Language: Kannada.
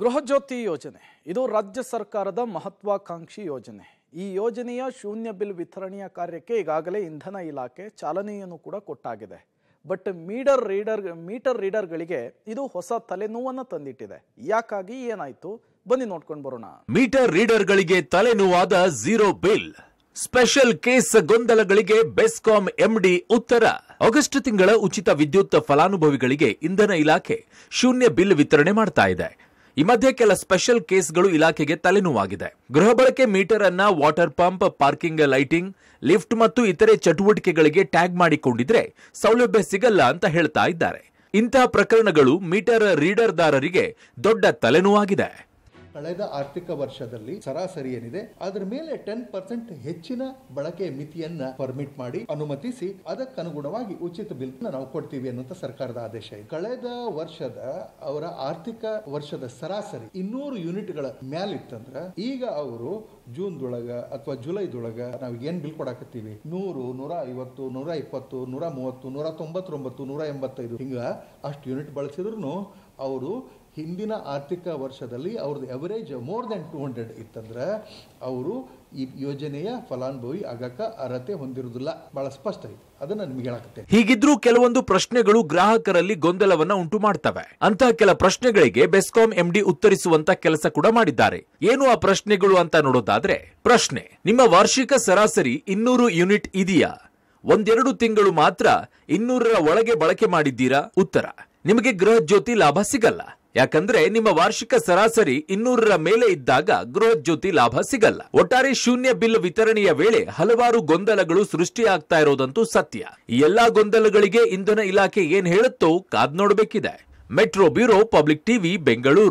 ಗೃಹಜ್ಯೋತಿ ಯೋಜನೆ ಇದು ರಾಜ್ಯ ಸರ್ಕಾರದ ಮಹತ್ವಾಕಾಂಕ್ಷಿ ಯೋಜನೆ ಈ ಯೋಜನೆಯ ಶೂನ್ಯ ಬಿಲ್ ವಿತರಣೆಯ ಕಾರ್ಯಕ್ಕೆ ಈಗಾಗಲೇ ಇಂಧನ ಇಲಾಖೆ ಚಾಲನೆಯನ್ನು ಕೂಡ ಕೊಟ್ಟಾಗಿದೆ ಬಟ್ ಮೀಟರ್ ರೀಡರ್ ಮೀಟರ್ ರೀಡರ್ಗಳಿಗೆ ಇದು ಹೊಸ ತಲೆನೋವನ್ನು ತಂದಿಟ್ಟಿದೆ ಯಾಕಾಗಿ ಏನಾಯ್ತು ಬನ್ನಿ ನೋಡ್ಕೊಂಡು ಬರೋಣ ಮೀಟರ್ ರೀಡರ್ಗಳಿಗೆ ತಲೆನೋವಾದ ಝೀರೋ ಬಿಲ್ ಸ್ಪೆಷಲ್ ಕೇಸ್ ಗೊಂದಲಗಳಿಗೆ ಬೆಸ್ಕಾಂ ಎಂಡಿ ಉತ್ತರ ಆಗಸ್ಟ್ ತಿಂಗಳ ಉಚಿತ ವಿದ್ಯುತ್ ಫಲಾನುಭವಿಗಳಿಗೆ ಇಂಧನ ಇಲಾಖೆ ಶೂನ್ಯ ಬಿಲ್ ವಿತರಣೆ ಮಾಡ್ತಾ ಇದೆ ಈ ಮಧ್ಯೆ ಕೆಲ ಸ್ಪೆಷಲ್ ಕೇಸ್ಗಳು ಇಲಾಖೆಗೆ ತಲೆನೋವಾಗಿದೆ ಗೃಹ ಬಳಕೆ ಮೀಟರ್ ಅನ್ನ water pump parking lighting lift ಮತ್ತು ಇತರೆ ಚಟುವಟಿಕೆಗಳಿಗೆ ಟ್ಯಾಗ್ ಮಾಡಿಕೊಂಡಿದ್ರೆ ಸೌಲಭ್ಯ ಸಿಗಲ್ಲ ಅಂತ ಹೇಳ್ತಾ ಇದ್ದಾರೆ ಇಂತಹ ಪ್ರಕರಣಗಳು ಮೀಟರ್ ರೀಡರ್ದಾರರಿಗೆ ದೊಡ್ಡ ತಲೆನೋವಾಗಿದೆ ಕಳೆದ ಆರ್ಥಿಕ ವರ್ಷದಲ್ಲಿ ಸರಾಸರಿ ಏನಿದೆ ಅದರ ಮೇಲೆ ಟೆನ್ ಪರ್ಸೆಂಟ್ ಹೆಚ್ಚಿನ ಬಳಕೆ ಮಿತಿಯನ್ನ ಪರ್ಮಿಟ್ ಮಾಡಿ ಅನುಮತಿಸಿ ಅದಕ್ಕನುಗುಣವಾಗಿ ಉಚಿತ ಬಿಲ್ ನಾವು ಕೊಡ್ತೀವಿ ಅನ್ನುವಂತ ಸರ್ಕಾರದ ಆದೇಶ ಇದೆ ಕಳೆದ ವರ್ಷದ ಅವರ ಆರ್ಥಿಕ ವರ್ಷದ ಸರಾಸರಿ ಇನ್ನೂರು ಯೂನಿಟ್ಗಳ ಮ್ಯಾಲಿತ್ತಂದ್ರ ಈಗ ಅವರು ಜೂನ್ದೊಳಗ ಅಥವಾ ಜುಲೈದೊಳಗ ನಾವು ಏನ್ ಬಿಲ್ ಕೊಡಾಕತ್ತೀವಿ ನೂರು ನೂರ ಐವತ್ತು ನೂರ ಇಪ್ಪತ್ತು ನೂರ ಮೂವತ್ತು ನೂರ ತೊಂಬತ್ತೊಂಬತ್ತು ನೂರ ಎಂಬತ್ತೈದು ಹಿಂಗ ಅಷ್ಟು ಯೂನಿಟ್ ಬಳಸಿದ್ರು ಅವರು ಹಿಂದಿನ ಆರ್ಥಿಕ ವರ್ಷದಲ್ಲಿ ಅವ್ರದ್ದು average more than two hundred ಇತ್ತಂದ್ರೆ ಅವರು ಈ ಯೋಜನೆಯ ಫಲಾನುಭವಿ ಆಗಕ ಅರ್ಹತೆ ಹೊಂದಿರುವುದಿಲ್ಲ ಬಹಳ ಸ್ಪಷ್ಟ ಇದೆ ಅದನ್ನ ನಿಮ್ಗೆ ಹೇಳಕತ್ತೆ ಹೀಗಿದ್ರೂ ಕೆಲವೊಂದು ಪ್ರಶ್ನೆಗಳು ಗ್ರಾಹಕರಲ್ಲಿ ಗೊಂದಲವನ್ನ ಉಂಟು ಮಾಡ್ತವೆ ಅಂತಹ ಕೆಲ ಪ್ರಶ್ನೆಗಳಿಗೆ ಬೆಸ್ಕಾಂ ಎಂಡಿ ಉತ್ತರಿಸುವಂತ ಕೆಲಸ ಕೂಡ ಮಾಡಿದ್ದಾರೆ ಏನು ಆ ಪ್ರಶ್ನೆಗಳು ಅಂತ ನೋಡೋದಾದ್ರೆ ಪ್ರಶ್ನೆ ನಿಮ್ಮ ವಾರ್ಷಿಕ ಸರಾಸರಿ ಇನ್ನೂರು ಯೂನಿಟ್ ಇದೆಯಾ ಒಂದೆರಡು ತಿಂಗಳು ಮಾತ್ರ ಇನ್ನೂರರ ಒಳಗೆ ಬಳಕೆ ಮಾಡಿದ್ದೀರಾ ಉತ್ತರ ನಿಮಗೆ ಗೃಹ ಜ್ಯೋತಿ ಲಾಭ ಸಿಗಲ್ಲ ಯಾಕಂದ್ರೆ ನಿಮ್ಮ ವಾರ್ಷಿಕ ಸರಾಸರಿ ಇನ್ನೂರರ ಮೇಲೆ ಇದ್ದಾಗ ಜ್ಯೋತಿ ಲಾಭ ಸಿಗಲ್ಲ ಒಟ್ಟಾರೆ ಶೂನ್ಯ ಬಿಲ್ ವಿತರಣೆಯ ವೇಳೆ ಹಲವಾರು ಗೊಂದಲಗಳು ಸೃಷ್ಟಿಯಾಗ್ತಾ ಇರೋದಂತೂ ಸತ್ಯ ಈ ಎಲ್ಲಾ ಗೊಂದಲಗಳಿಗೆ ಇಂಧನ ಇಲಾಖೆ ಏನ್ ಹೇಳುತ್ತೋ ಕಾದ್ ನೋಡಬೇಕಿದೆ metro bureau public TV Bengaluru